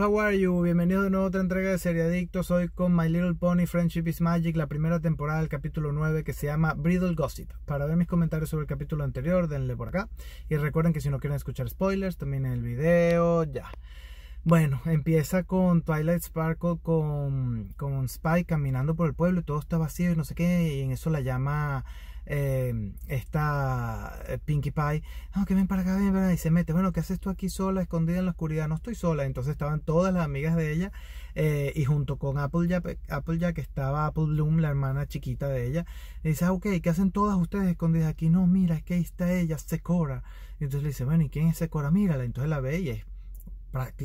How are you? Bienvenidos de nuevo a otra entrega de Seriadictos. Hoy con My Little Pony Friendship is Magic, la primera temporada del capítulo 9 que se llama Bridal Gossip. Para ver mis comentarios sobre el capítulo anterior, denle por acá. Y recuerden que si no quieren escuchar spoilers, también el video, ya. Bueno, empieza con Twilight Sparkle con, con Spike caminando por el pueblo y todo está vacío y no sé qué, y en eso la llama eh, esta eh, Pinkie Pie, no, que ven para acá, ven para y se mete, bueno, ¿qué haces tú aquí sola, escondida en la oscuridad? No estoy sola, entonces estaban todas las amigas de ella, eh, y junto con Applejack, que estaba Apple Bloom, la hermana chiquita de ella, y dice, ah, ok, ¿qué hacen todas ustedes escondidas aquí? No, mira, es que ahí está ella, Secora, y entonces le dice, bueno, ¿y quién es Secora? Mírala, entonces la ve y es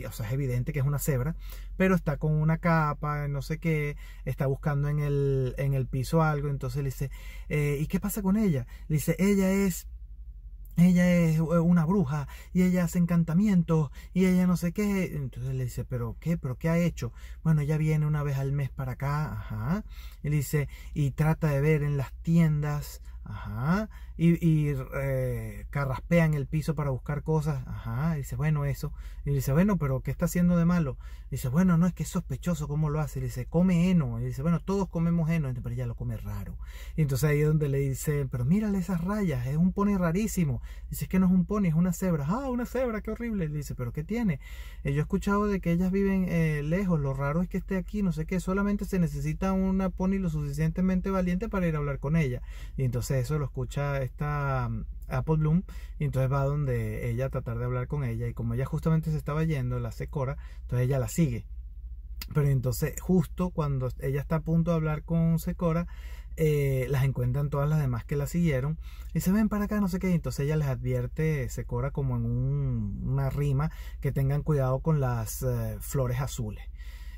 o sea, es evidente que es una cebra, pero está con una capa, no sé qué, está buscando en el, en el piso algo, entonces le dice, eh, ¿y qué pasa con ella? Le dice, ella es ella es eh, una bruja y ella hace encantamientos y ella no sé qué. Entonces le dice, ¿pero qué? ¿Pero qué ha hecho? Bueno, ella viene una vez al mes para acá, Y le dice, y trata de ver en las tiendas Ajá. Y, eh, carraspean el piso para buscar cosas. Ajá. dice, bueno, eso. Y dice, bueno, pero ¿qué está haciendo de malo? dice, bueno, no, es que es sospechoso cómo lo hace. Y dice, come heno. Y dice, bueno, todos comemos heno. pero ella lo come raro. Y entonces ahí es donde le dice, pero mírale esas rayas, es un pony rarísimo. Dice, es que no es un pony, es una cebra. Ah, una cebra, qué horrible. Le dice, pero ¿qué tiene? yo he escuchado de que ellas viven eh, lejos. Lo raro es que esté aquí, no sé qué. Solamente se necesita una pony lo suficientemente valiente para ir a hablar con ella. Y entonces eso lo escucha esta mm, Apple Bloom y entonces va donde ella tratar de hablar con ella y como ella justamente se estaba yendo, la secora, entonces ella la sigue. Pero entonces justo cuando ella está a punto de hablar con Secora, eh, las encuentran todas las demás que la siguieron y se ven para acá, no sé qué. Entonces ella les advierte, Secora como en una rima, que tengan cuidado con las eh, flores azules.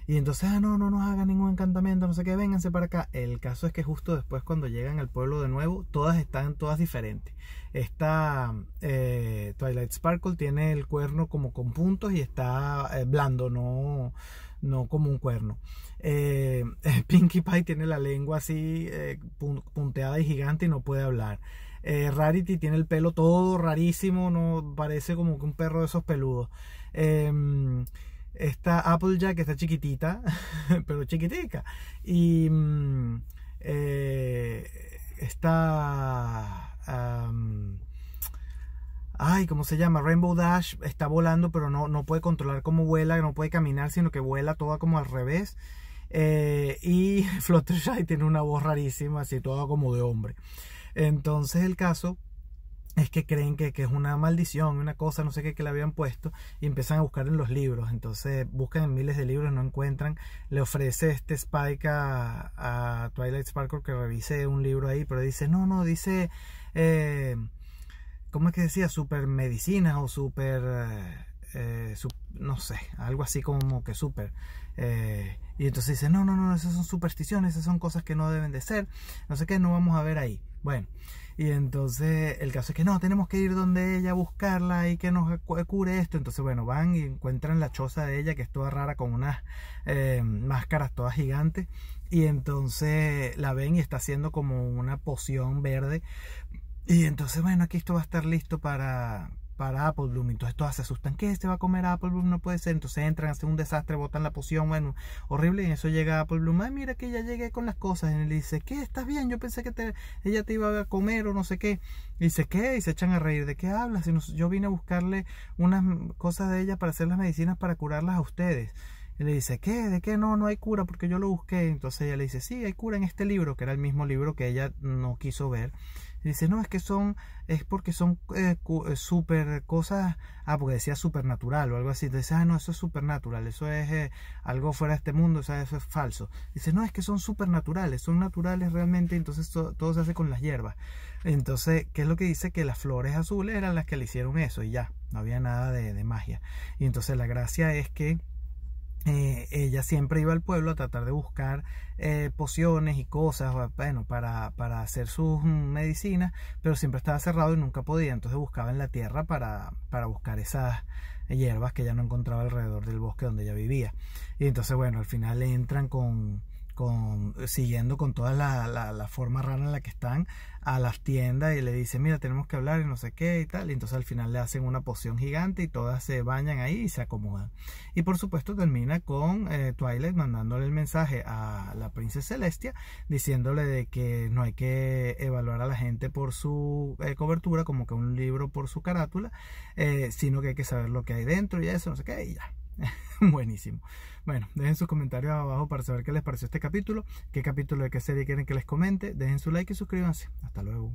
Y entonces, ah, no, no nos hagan ningún encantamiento, no sé qué, vénganse para acá. El caso es que justo después, cuando llegan al pueblo de nuevo, todas están todas diferentes. está eh, Twilight Sparkle tiene el cuerno como con puntos y está eh, blando, no, no como un cuerno. Eh, Pinkie Pie tiene la lengua así punteada y gigante y no puede hablar. Rarity tiene el pelo todo rarísimo, no parece como que un perro de esos peludos. Em, esta Applejack está chiquitita, pero chiquitica. Y mm, eh, está... ay, ¿cómo se llama? Rainbow Dash está volando, pero no, no puede controlar cómo vuela, no puede caminar, sino que vuela toda como al revés. Eh, y Fluttershy tiene una voz rarísima, así toda como de hombre. Entonces el caso es que creen que, es una maldición, una cosa, no sé qué, que le habían puesto, y empiezan a buscar en los libros. Entonces buscan en miles de libros, no encuentran. Le ofrece este Spike a, Twilight Sparkle que revise un libro ahí, pero dice, no, no, dice, eh, ¿cómo es que decía? Super medicina o super, eh, eh, no sé, algo así como que super. Eh, y entonces dice, no, no, no, esas son supersticiones, esas son cosas que no deben de ser, no sé qué, no vamos a ver ahí. Bueno. Y entonces el caso es que no, tenemos que ir donde ella, buscarla y que nos cure esto. Entonces, bueno, van y encuentran la choza de ella, que es toda rara, con unas eh, máscaras todas gigantes. Y entonces la ven y está haciendo como una poción verde. Y entonces, bueno, aquí esto va a estar listo para, para y Entonces todas se asustan, ¿qué? ¿Se este va a comer Apple Bloom? No puede ser. Entonces entran, hacen un desastre, botan la poción, bueno, horrible. Y eso llega Bloom, ay, mira que ella llegué con las cosas. Y él dice, ¿qué? ¿Estás bien? Yo pensé que te, ella te iba a comer o no sé qué. Y dice, ¿qué? Y se echan a reír, ¿de qué hablas? yo vine a buscarle unas cosas de ella para hacer las medicinas para curarlas a ustedes. Y le dice, ¿qué? ¿De qué? No, no hay cura porque yo lo busqué. Entonces ella le dice, sí, hay cura en este libro, que era el mismo libro que ella no quiso ver. dice, no, es que son, es porque son eh, eh, super cosas, ah, porque decía supernatural o algo así. Entonces, ah, no, eso es supernatural, eso es eh, algo fuera de este mundo, o sea, eso es falso. Dice, no, es que son supernaturales, son naturales realmente, entonces todo se hace con las hierbas. Entonces, ¿qué es lo que dice? Que las flores azules eran las que le hicieron eso y ya, no había nada de magia. Y entonces la gracia es que eh, ella siempre iba al pueblo a tratar de buscar eh, pociones y cosas, bueno, para, para hacer sus medicinas, pero siempre estaba cerrado y nunca podía, entonces buscaba en la tierra para, para buscar esas hierbas que ya no encontraba alrededor del bosque donde ella vivía. Y entonces, bueno, al final entran con, con, siguiendo con toda la, forma rara en la que están a las tiendas y le dice, mira, tenemos que hablar y no sé qué y tal. Y entonces al final le hacen una poción gigante y todas se bañan ahí y se acomodan. Y por supuesto termina con eh, Twilight mandándole el mensaje a la princesa Celestia diciéndole de que no hay que evaluar a la gente por su eh, cobertura, como que un libro por su carátula, eh, sino que hay que saber lo que hay dentro y eso, no sé qué, y ya. Buenísimo. Bueno, dejen sus comentarios abajo para saber qué les pareció este capítulo, qué capítulo de qué serie quieren que les comente, dejen su like y suscríbanse. Hasta luego.